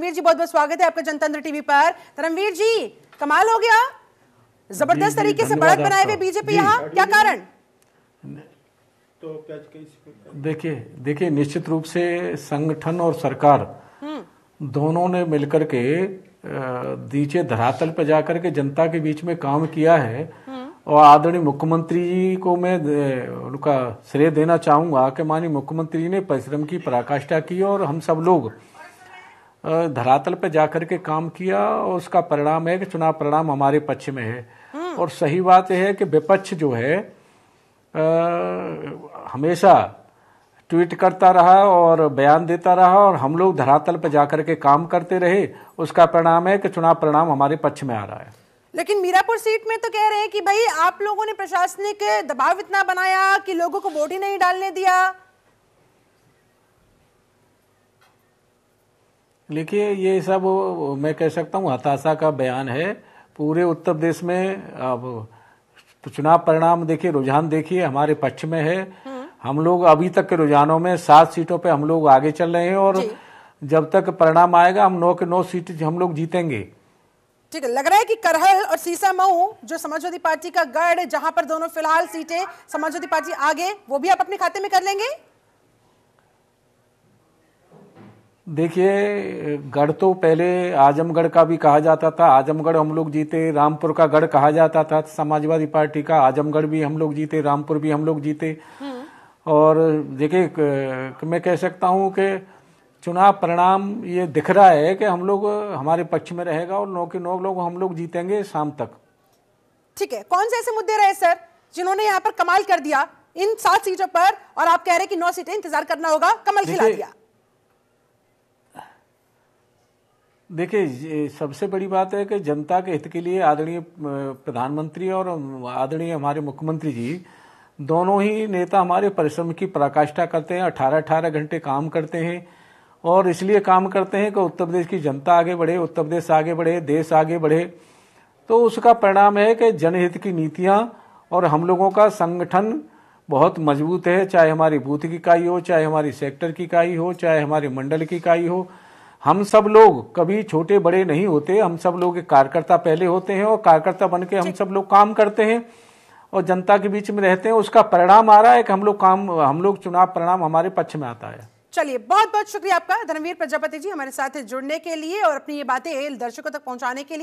धर्मवीर जी बहुत बहुत स्वागत है आपका जनतंत्र टीवी पर धर्मवीर जी कमाल हो गया जबरदस्त तरीके से बढ़त बनाए हुए बीजेपी यहाँ क्या कारण तो देखिए देखिए निश्चित रूप से संगठन और सरकार हम्म। दोनों ने मिलकर के नीचे धरातल पर जाकर के जनता के बीच में काम किया है हम्म। और आदरणीय मुख्यमंत्री जी को मैं उनका श्रेय देना चाहूंगा कि माननीय मुख्यमंत्री ने परिश्रम की पराकाष्ठा की और हम सब लोग धरातल पर जाकर के काम किया और उसका परिणाम है कि चुनाव परिणाम हमारे पक्ष में है हम्म। और सही बात यह है कि विपक्ष जो है आ, हमेशा ट्वीट करता रहा और बयान देता रहा और हम लोग धरातल पर जाकर के काम करते रहे उसका परिणाम है कि चुनाव परिणाम हमारे पक्ष में आ रहा है लेकिन मीरापुर सीट में तो कह रहे हैं कि भाई आप लोगों ने प्रशासनिक दबाव इतना बनाया कि लोगों को वोट ही नहीं डालने दिया देखिए ये सब मैं कह सकता हूँ हताशा का बयान है पूरे उत्तर प्रदेश में अब चुनाव परिणाम देखिए रुझान देखिए हमारे पक्ष में है हम्म। हम लोग अभी तक के रुझानों में सात सीटों पे हम लोग आगे चल रहे हैं और जब तक परिणाम आएगा हम नौ के नौ सीट हम लोग जीतेंगे ठीक है लग रहा है कि करहल और सीसा मऊ जो समाजवादी पार्टी का गढ़ जहां पर दोनों फिलहाल सीटें समाजवादी पार्टी आगे वो भी आप अपने खाते में कर लेंगे देखिए गढ़ तो पहले आजमगढ़ का भी कहा जाता था आजमगढ़ हम लोग जीते रामपुर का गढ़ कहा जाता था समाजवादी पार्टी का आजमगढ़ भी हम लोग जीते रामपुर भी हम लोग जीते हम्म। और देखिए मैं कह सकता हूँ कि चुनाव परिणाम ये दिख रहा है कि हम लोग हमारे पक्ष में रहेगा और नौ के नौ लोग हम लोग जीतेंगे शाम तक ठीक है कौन से ऐसे मुद्दे रहे सर जिन्होंने यहाँ पर कमाल कर दिया इन सात सीटों पर और आप कह रहे हैं कि नौ सीटें इंतजार करना होगा कमल खिला दिया देखिए सबसे बड़ी बात है कि जनता के हित के लिए आदरणीय प्रधानमंत्री और आदरणीय हमारे मुख्यमंत्री जी दोनों ही नेता हमारे परिश्रम की पराकाष्ठा करते हैं अठारह अठारह घंटे काम करते हैं और इसलिए काम करते हैं कि उत्तर प्रदेश की जनता आगे बढ़े उत्तर प्रदेश आगे बढ़े देश आगे बढ़े तो उसका परिणाम है कि जनहित की नीतियाँ और हम लोगों का संगठन बहुत मजबूत है चाहे हमारी बूथ की इकाई हो चाहे हमारी सेक्टर की इकाई हो चाहे हमारे मंडल की इकाई हो हम सब लोग कभी छोटे बड़े नहीं होते हम सब लोग एक कार्यकर्ता पहले होते हैं और कार्यकर्ता बन के हम सब लोग काम करते हैं और जनता के बीच में रहते हैं उसका परिणाम आ रहा है कि हम लोग काम हम लोग चुनाव परिणाम हमारे पक्ष में आता है चलिए बहुत बहुत शुक्रिया आपका धर्मवीर प्रजापति जी हमारे साथ जुड़ने के लिए और अपनी ये बातें दर्शकों तक पहुंचाने के लिए